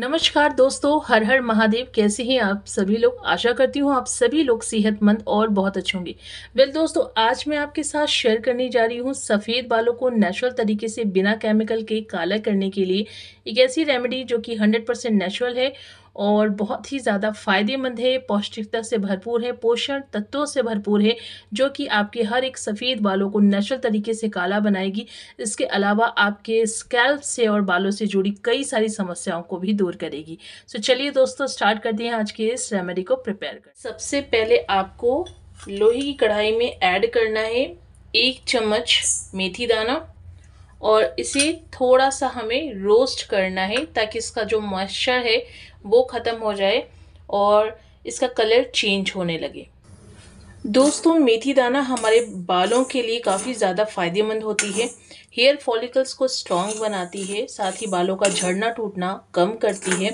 नमस्कार दोस्तों हर हर महादेव कैसे हैं आप सभी लोग आशा करती हूँ आप सभी लोग सेहतमंद और बहुत अच्छे होंगे वेल दोस्तों आज मैं आपके साथ शेयर करने जा रही हूँ सफ़ेद बालों को नेचुरल तरीके से बिना केमिकल के काला करने के लिए एक ऐसी रेमेडी जो कि 100% नेचुरल है और बहुत ही ज़्यादा फ़ायदेमंद है पौष्टिकता से भरपूर है पोषण तत्वों से भरपूर है जो कि आपके हर एक सफ़ेद बालों को नेचुरल तरीके से काला बनाएगी इसके अलावा आपके स्कैल्प से और बालों से जुड़ी कई सारी समस्याओं को भी दूर करेगी सो चलिए दोस्तों स्टार्ट करते हैं आज के इस रेमेडी को प्रिपेयर कर सबसे पहले आपको लोहे की कढ़ाई में ऐड करना है एक चम्मच मेथी दाना और इसे थोड़ा सा हमें रोस्ट करना है ताकि इसका जो मॉइस्चर है वो ख़त्म हो जाए और इसका कलर चेंज होने लगे दोस्तों मेथी दाना हमारे बालों के लिए काफ़ी ज़्यादा फ़ायदेमंद होती है हेयर फॉलिकल्स को स्ट्रॉन्ग बनाती है साथ ही बालों का झड़ना टूटना कम करती है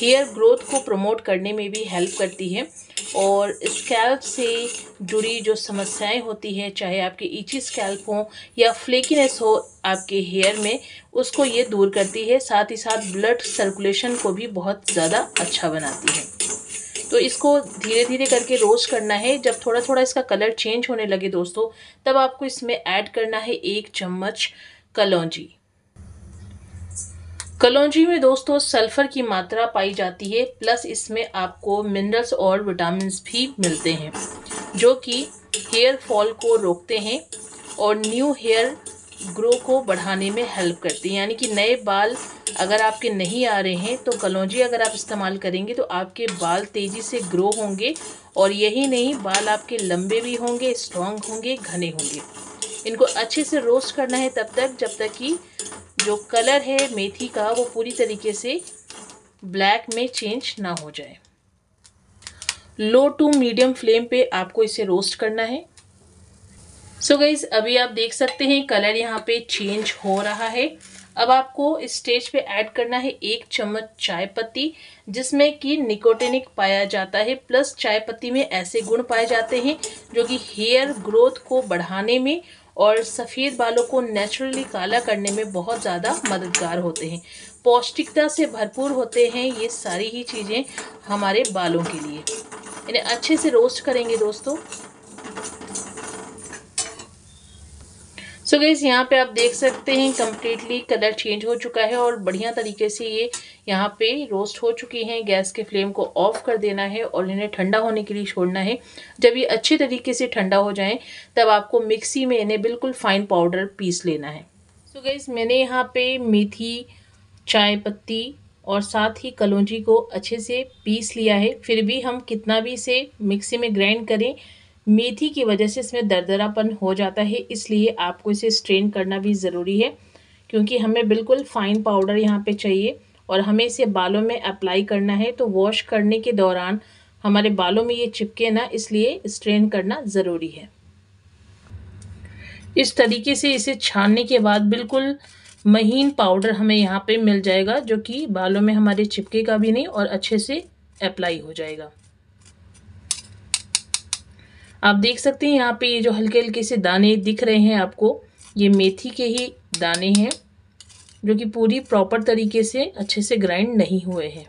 हेयर ग्रोथ को प्रमोट करने में भी हेल्प करती है और स्कैल्प से जुड़ी जो समस्याएं होती है चाहे आपके ईची स्कैल्प हो या फ्लेकीनेस हो आपके हेयर में उसको ये दूर करती है साथ ही साथ ब्लड सर्कुलेशन को भी बहुत ज़्यादा अच्छा बनाती है तो इसको धीरे धीरे करके रोस्ट करना है जब थोड़ा थोड़ा इसका कलर चेंज होने लगे दोस्तों तब आपको इसमें ऐड करना है एक चम्मच कलौजी कलौजी में दोस्तों सल्फ़र की मात्रा पाई जाती है प्लस इसमें आपको मिनरल्स और विटामिन भी मिलते हैं जो कि हेयर फॉल को रोकते हैं और न्यू हेयर ग्रो को बढ़ाने में हेल्प करती है यानी कि नए बाल अगर आपके नहीं आ रहे हैं तो कलौजी अगर आप इस्तेमाल करेंगे तो आपके बाल तेज़ी से ग्रो होंगे और यही नहीं बाल आपके लंबे भी होंगे स्ट्रॉन्ग होंगे घने होंगे इनको अच्छे से रोस्ट करना है तब तक जब तक कि जो कलर है मेथी का वो पूरी तरीके से ब्लैक में चेंज ना हो जाए लो टू मीडियम फ्लेम पे आपको इसे रोस्ट करना है सो so गईज अभी आप देख सकते हैं कलर यहाँ पे चेंज हो रहा है अब आपको इस स्टेज पे ऐड करना है एक चम्मच चाय पत्ती जिसमें कि निकोटेनिक पाया जाता है प्लस चाय पत्ती में ऐसे गुण पाए जाते हैं जो कि हेयर ग्रोथ को बढ़ाने में और सफ़ेद बालों को नेचुरली काला करने में बहुत ज़्यादा मददगार होते हैं पौष्टिकता से भरपूर होते हैं ये सारी ही चीज़ें हमारे बालों के लिए इन्हें अच्छे से रोस्ट करेंगे दोस्तों सो so यहाँ पे आप देख सकते हैं कम्प्लीटली कलर चेंज हो चुका है और बढ़िया तरीके से ये यहाँ पे रोस्ट हो चुकी हैं गैस के फ्लेम को ऑफ कर देना है और इन्हें ठंडा होने के लिए छोड़ना है जब ये अच्छे तरीके से ठंडा हो जाए तब आपको मिक्सी में इन्हें बिल्कुल फाइन पाउडर पीस लेना है सो so मैंने यहाँ पर मेथी चाय पत्ती और साथ ही कलौजी को अच्छे से पीस लिया है फिर भी हम कितना भी इसे मिक्सी में ग्राइंड करें मेथी की वजह से इसमें दरदरापन हो जाता है इसलिए आपको इसे स्ट्रेन करना भी ज़रूरी है क्योंकि हमें बिल्कुल फ़ाइन पाउडर यहाँ पे चाहिए और हमें इसे बालों में अप्लाई करना है तो वॉश करने के दौरान हमारे बालों में ये चिपके ना इसलिए स्ट्रेन करना ज़रूरी है इस तरीके से इसे छानने के बाद बिल्कुल महीन पाउडर हमें यहाँ पे मिल जाएगा जो कि बालों में हमारे चिपके का भी नहीं और अच्छे से अप्लाई हो जाएगा आप देख सकते हैं यहाँ पे ये जो हल्के हल्के से दाने दिख रहे हैं आपको ये मेथी के ही दाने हैं जो कि पूरी प्रॉपर तरीके से अच्छे से ग्राइंड नहीं हुए हैं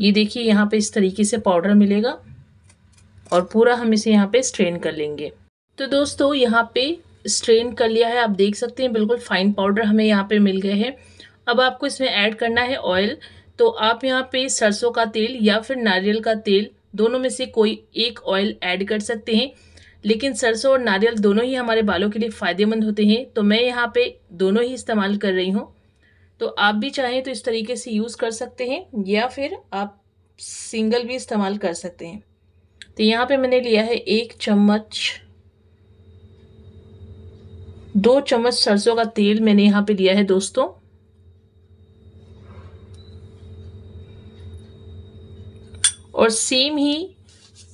ये देखिए यहाँ पे इस तरीके से पाउडर मिलेगा और पूरा हम इसे यहाँ पे स्ट्रेन कर लेंगे तो दोस्तों यहाँ पे स्ट्रेन कर लिया है आप देख सकते हैं बिल्कुल फाइन पाउडर हमें यहाँ पे मिल गए हैं अब आपको इसमें ऐड करना है ऑयल तो आप यहाँ पे सरसों का तेल या फिर नारियल का तेल दोनों में से कोई एक ऑयल ऐड कर सकते हैं लेकिन सरसों और नारियल दोनों ही हमारे बालों के लिए फ़ायदेमंद होते हैं तो मैं यहाँ पे दोनों ही इस्तेमाल कर रही हूँ तो आप भी चाहें तो इस तरीके से यूज़ कर सकते हैं या फिर आप सिंगल भी इस्तेमाल कर सकते हैं तो यहाँ पे मैंने लिया है एक चम्मच दो चम्मच सरसों का तेल मैंने यहाँ पे लिया है दोस्तों और सेम ही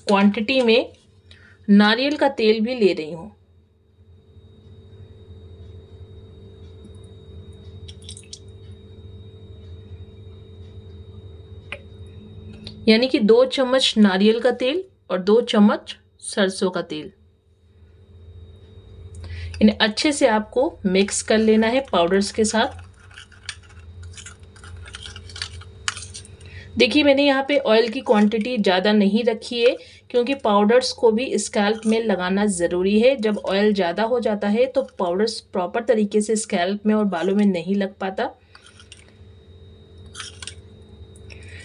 क्वांटिटी में नारियल का तेल भी ले रही हूँ यानी कि दो चम्मच नारियल का तेल और दो चम्मच सरसों का तेल इन्हें अच्छे से आपको मिक्स कर लेना है पाउडर्स के साथ देखिए मैंने यहाँ पे ऑयल की क्वांटिटी ज़्यादा नहीं रखी है क्योंकि पाउडर्स को भी स्कैल्प में लगाना ज़रूरी है जब ऑयल ज़्यादा हो जाता है तो पाउडर्स प्रॉपर तरीके से स्कैल्प में और बालों में नहीं लग पाता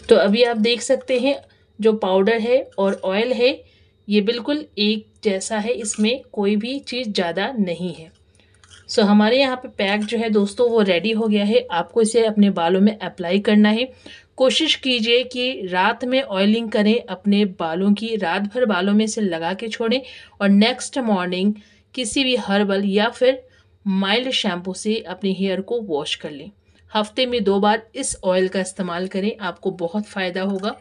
तो अभी आप देख सकते हैं जो पाउडर है और ऑयल है ये बिल्कुल एक जैसा है इसमें कोई भी चीज़ ज़्यादा नहीं है सो so, हमारे यहाँ पे पैक जो है दोस्तों वो रेडी हो गया है आपको इसे अपने बालों में अप्लाई करना है कोशिश कीजिए कि रात में ऑयलिंग करें अपने बालों की रात भर बालों में से लगा के छोड़ें और नेक्स्ट मॉर्निंग किसी भी हर्बल या फिर माइल्ड शैम्पू से अपने हेयर को वॉश कर लें हफ्ते में दो बार इस ऑयल का इस्तेमाल करें आपको बहुत फ़ायदा होगा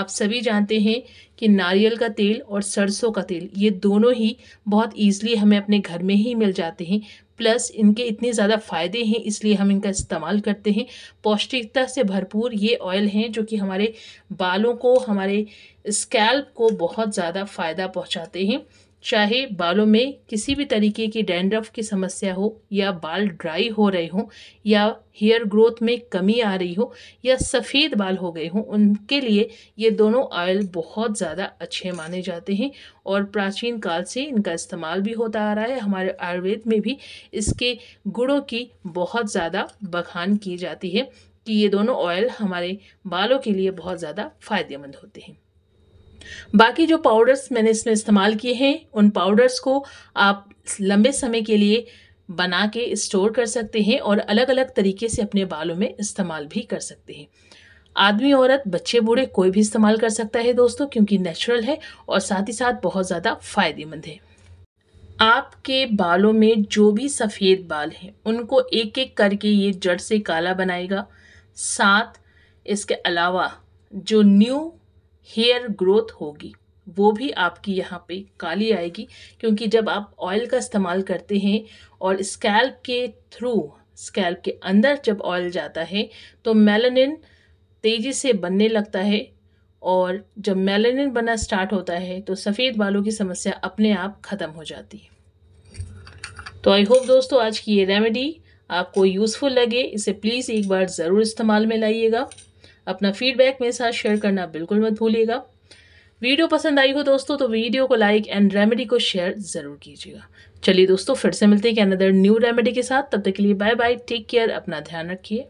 आप सभी जानते हैं कि नारियल का तेल और सरसों का तेल ये दोनों ही बहुत ईजिली हमें अपने घर में ही मिल जाते हैं प्लस इनके इतने ज़्यादा फ़ायदे हैं इसलिए हम इनका इस्तेमाल करते हैं पौष्टिकता से भरपूर ये ऑयल हैं जो कि हमारे बालों को हमारे स्कैल्प को बहुत ज़्यादा फ़ायदा पहुँचाते हैं चाहे बालों में किसी भी तरीके की डैंड्रफ की समस्या हो या बाल ड्राई हो रहे हों या हेयर ग्रोथ में कमी आ रही हो या सफ़ेद बाल हो गए हों उनके लिए ये दोनों ऑयल बहुत ज़्यादा अच्छे माने जाते हैं और प्राचीन काल से इनका इस्तेमाल भी होता आ रहा है हमारे आयुर्वेद में भी इसके गुड़ों की बहुत ज़्यादा बखान की जाती है कि ये दोनों ऑयल हमारे बालों के लिए बहुत ज़्यादा फ़ायदेमंद होते हैं बाकी जो पाउडर्स मैंने इसमें इस्तेमाल किए हैं उन पाउडर्स को आप लंबे समय के लिए बना के स्टोर कर सकते हैं और अलग अलग तरीके से अपने बालों में इस्तेमाल भी कर सकते हैं आदमी औरत बच्चे बूढ़े कोई भी इस्तेमाल कर सकता है दोस्तों क्योंकि नेचुरल है और साथ ही साथ बहुत ज़्यादा फ़ायदेमंद है आपके बालों में जो भी सफ़ेद बाल हैं उनको एक एक करके ये जड़ से काला बनाएगा साथ इसके अलावा जो न्यू हेयर ग्रोथ होगी वो भी आपकी यहाँ पे काली आएगी क्योंकि जब आप ऑयल का इस्तेमाल करते हैं और स्कैल्प के थ्रू स्कैल्प के अंदर जब ऑयल जाता है तो मेलानिन तेज़ी से बनने लगता है और जब मेलानिन बनना स्टार्ट होता है तो सफ़ेद बालों की समस्या अपने आप ख़त्म हो जाती है तो आई होप दोस्तों आज की ये रेमेडी आपको यूज़फुल लगे इसे प्लीज़ एक बार ज़रूर इस्तेमाल में लाइएगा अपना फीडबैक मेरे साथ शेयर करना बिल्कुल मत भूलिएगा वीडियो पसंद आई हो दोस्तों तो वीडियो को लाइक एंड रेमेडी को शेयर ज़रूर कीजिएगा चलिए दोस्तों फिर से मिलते हैं कि अनदर न्यू रेमेडी के साथ तब तक के लिए बाय बाय टेक केयर अपना ध्यान रखिए